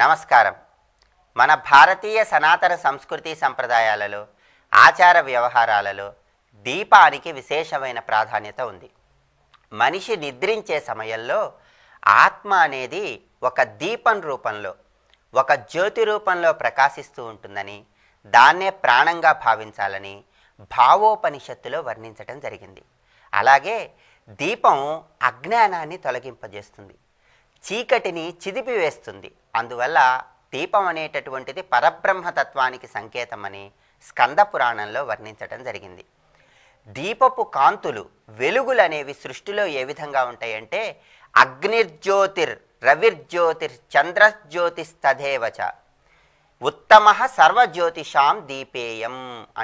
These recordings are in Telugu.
నమస్కారం మన భారతీయ సనాతన సంస్కృతి సంప్రదాయాలలో ఆచార వ్యవహారాలలో దీపానికి విశేషమైన ప్రాధాన్యత ఉంది మనిషి నిద్రించే సమయంలో ఆత్మ అనేది ఒక దీపం రూపంలో ఒక జ్యోతి రూపంలో ప్రకాశిస్తూ ఉంటుందని దాన్నే ప్రాణంగా భావించాలని భావోపనిషత్తులో వర్ణించటం జరిగింది అలాగే దీపం అజ్ఞానాన్ని తొలగింపజేస్తుంది చీకటిని చిదిపివేస్తుంది అందువల్ల దీపం అనేటటువంటిది పరబ్రహ్మతత్వానికి సంకేతమని స్కంద పురాణంలో వర్ణించటం జరిగింది దీపపు కాంతులు వెలుగులు అనేవి సృష్టిలో ఏ విధంగా ఉంటాయంటే అగ్నిర్జ్యోతిర్ రవిర్జ్యోతిర్ చంద్రజ్యోతిస్తథేవచ ఉత్తమ సర్వజ్యోతిషాం దీపేయం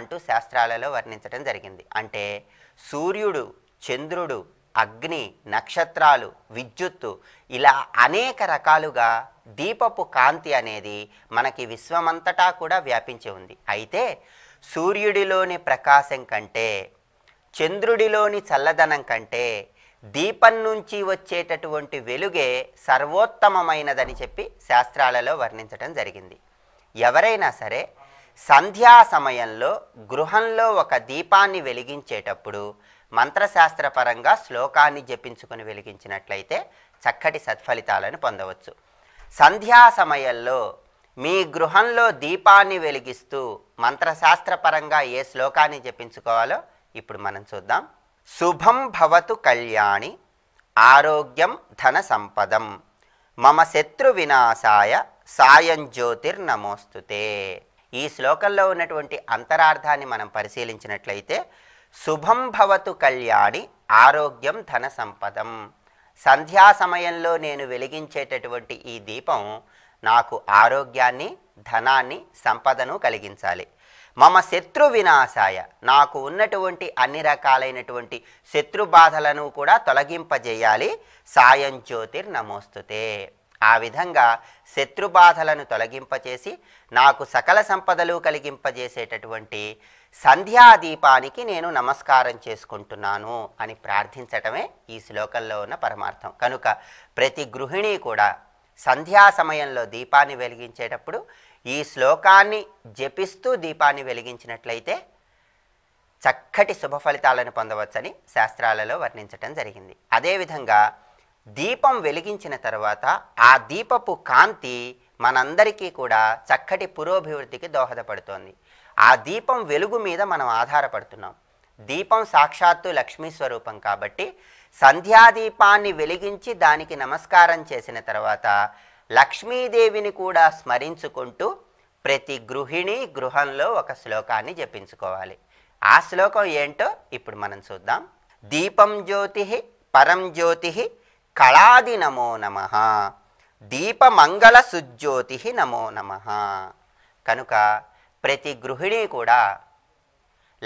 అంటూ శాస్త్రాలలో వర్ణించడం జరిగింది అంటే సూర్యుడు చంద్రుడు అగ్ని నక్షత్రాలు విద్యుత్తు ఇలా అనేక రకాలుగా దీపపు కాంతి అనేది మనకి విశ్వమంతటా కూడా వ్యాపించి ఉంది అయితే సూర్యుడిలోని ప్రకాశం కంటే చంద్రుడిలోని చల్లదనం కంటే దీపం నుంచి వచ్చేటటువంటి వెలుగే సర్వోత్తమమైనదని చెప్పి శాస్త్రాలలో వర్ణించటం జరిగింది ఎవరైనా సరే సంధ్యా సమయంలో గృహంలో ఒక దీపాన్ని వెలిగించేటప్పుడు మంత్రశాస్త్రపరంగా శ్లోకాన్ని జపించుకుని వెలిగించినట్లయితే చక్కటి సత్ఫలితాలను పొందవచ్చు సంధ్యా సమయంలో మీ గృహంలో దీపాన్ని వెలిగిస్తూ మంత్రశాస్త్రపరంగా ఏ శ్లోకాన్ని జపించుకోవాలో ఇప్పుడు మనం చూద్దాం శుభం భవతు కళ్యాణి ఆరోగ్యం ధన సంపదం మమ శత్రు వినాశాయ సాయం జ్యోతిర్ నమోస్తుతే ఈ శ్లోకంలో ఉన్నటువంటి అంతరార్థాన్ని మనం పరిశీలించినట్లయితే శుభం భవతు కళ్యాణి ఆరోగ్యం ధన సంపదం సంధ్యా సమయంలో నేను వెలిగించేటటువంటి ఈ దీపం నాకు ఆరోగ్యాన్ని ధనాన్ని సంపదను కలిగించాలి మమ శత్రు వినాశాయ నాకు ఉన్నటువంటి అన్ని రకాలైనటువంటి శత్రు బాధలను కూడా తొలగింపజేయాలి సాయం జ్యోతిర్ నమోస్తుతే ఆ విధంగా శత్రుబాధలను తొలగింపచేసి నాకు సకల సంపదలు కలిగింపజేసేటటువంటి సంధ్యాదీపానికి నేను నమస్కారం చేసుకుంటున్నాను అని ప్రార్థించటమే ఈ శ్లోకంలో ఉన్న పరమార్థం కనుక ప్రతి గృహిణి కూడా సంధ్యా సమయంలో దీపాన్ని వెలిగించేటప్పుడు ఈ శ్లోకాన్ని జపిస్తూ దీపాన్ని వెలిగించినట్లయితే చక్కటి శుభ ఫలితాలను పొందవచ్చని శాస్త్రాలలో వర్ణించటం జరిగింది అదేవిధంగా దీపం వెలిగించిన తర్వాత ఆ దీపపు కాంతి మనందరికీ కూడా చక్కటి పురోభివృద్ధికి దోహదపడుతోంది ఆ దీపం వెలుగు మీద మనం ఆధారపడుతున్నాం దీపం సాక్షాత్తు లక్ష్మీ స్వరూపం కాబట్టి సంధ్యాదీపాన్ని వెలిగించి దానికి నమస్కారం చేసిన తర్వాత లక్ష్మీదేవిని కూడా స్మరించుకుంటూ ప్రతి గృహిణి గృహంలో ఒక శ్లోకాన్ని జపించుకోవాలి ఆ శ్లోకం ఏంటో ఇప్పుడు మనం చూద్దాం దీపం జ్యోతి పరం జ్యోతి కళాది నమో నమ దీపమంగళ సుజ్యోతి నమో నమ కనుక ప్రతి గృహిణి కూడా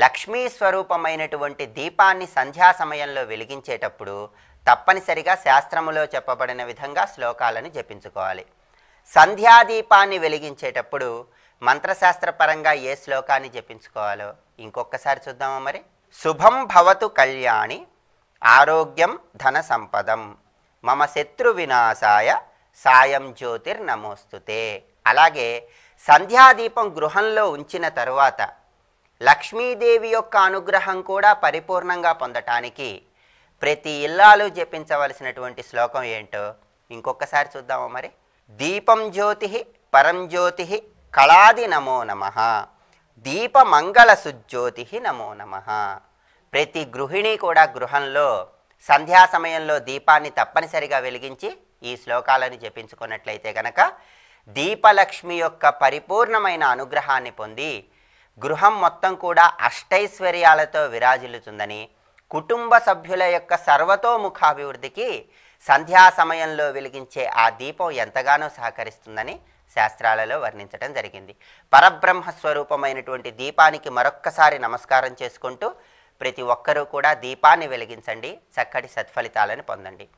లక్ష్మీ స్వరూపమైనటువంటి దీపాన్ని సంధ్యా సమయంలో వెలిగించేటప్పుడు తప్పనిసరిగా శాస్త్రములో చెప్పబడిన విధంగా శ్లోకాలను జపించుకోవాలి సంధ్యాదీపాన్ని వెలిగించేటప్పుడు మంత్రశాస్త్రపరంగా ఏ శ్లోకాన్ని జపించుకోవాలో ఇంకొకసారి చూద్దామా మరి శుభం భవతు కళ్యాణి ఆరోగ్యం ధన సంపదం మమ శత్రు వినాశాయ సాయం జ్యోతిర్ నమోస్తుతే అలాగే సంధ్యాదీపం గృహంలో ఉంచిన తరువాత లక్ష్మీదేవి యొక్క అనుగ్రహం కూడా పరిపూర్ణంగా పొందటానికి ప్రతి ఇల్లాలు జపించవలసినటువంటి శ్లోకం ఏంటో ఇంకొకసారి చూద్దాము మరి దీపం జ్యోతి పరం జ్యోతి కళాది నమో నమ దీపమంగళ సుజ్యోతి నమో నమ ప్రతి గృహిణి కూడా గృహంలో సంధ్యా సమయంలో దీపాన్ని తప్పనిసరిగా వెలిగించి ఈ శ్లోకాలను జపించుకున్నట్లయితే గనక దీపలక్ష్మి యొక్క పరిపూర్ణమైన అనుగ్రహాన్ని పొంది గృహం మొత్తం కూడా అష్టైశ్వర్యాలతో విరాజిల్లుతుందని కుటుంబ సభ్యుల యొక్క సర్వతోముఖాభివృద్ధికి సంధ్యా సమయంలో వెలిగించే ఆ దీపం ఎంతగానో సహకరిస్తుందని శాస్త్రాలలో వర్ణించడం జరిగింది పరబ్రహ్మ స్వరూపమైనటువంటి దీపానికి మరొక్కసారి నమస్కారం చేసుకుంటూ ప్రతి ఒక్కరూ కూడా దీపాన్ని వెలిగించండి చక్కటి సత్ఫలితాలను పొందండి